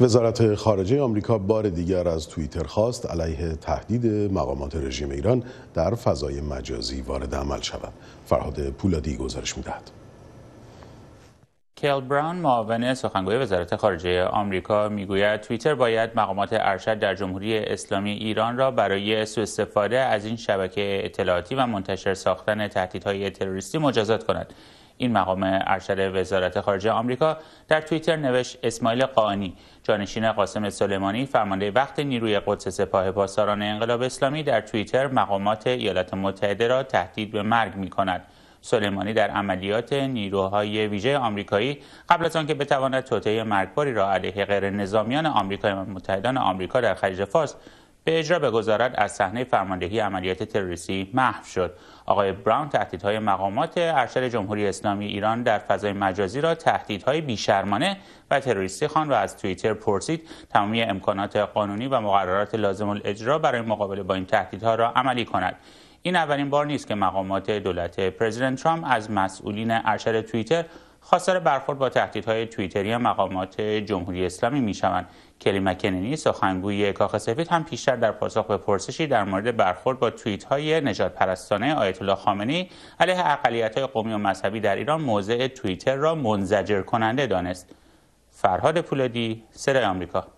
وزارت خارجه آمریکا بار دیگر از توییتر خواست علیه تهدید مقامات رژیم ایران در فضای مجازی وارد عمل شود. فرهاد پولادی گزارش می‌دهد. کیل براون معاون سخنگوی وزارت خارجه آمریکا میگوید توییتر باید مقامات ارشد در جمهوری اسلامی ایران را برای سوء استفاده از این شبکه اطلاعاتی و منتشر ساختن تهدیدهای تروریستی مجازات کند این مقام ارشد وزارت خارجه آمریکا در توییتر نوشت اسماعیل قانی جانشین قاسم سلیمانی فرمانده وقت نیروی قدس سپاه پاسداران انقلاب اسلامی در توییتر مقامات ایالات متحده را تهدید به مرگ می کند. سلیمانی در عملیات نیروهای ویژه آمریکایی قبل از آنکه بتواند توطعه مرگباری را علیه غیر نظامیان آمریکا و متحدان آمریکا در خلیج فارس به اجرا بگذارد از صحنه فرماندهی عملیات تروریستی محو شد آقای براون تهدیدهای مقامات ارشد جمهوری اسلامی ایران در فضای مجازی را تهدیدهای بیشرمانه و تروریستی خواند و از توییتر پرسید تمامی امکانات قانونی و مقررات لازم الاجرا برای مقابله با این تهدیدها را عملی کند این اولین بار نیست که مقامات دولت پرزیدنت ترامپ از مسئولین ارشد توییتر خواستار برخورد با تهدیدهای توییتری مقامات جمهوری اسلامی میشوند کلی کننی سخنگوی کاخ سفید هم پیشتر در پاسخ به پرسشی در مورد برخورد با توییت های نجات پرستانه آیت الله خامنه‌ای علیه اقلیت های قومی و مذهبی در ایران موضع توییتر را منزجر کننده دانست فرهاد پولادی سر آمریکا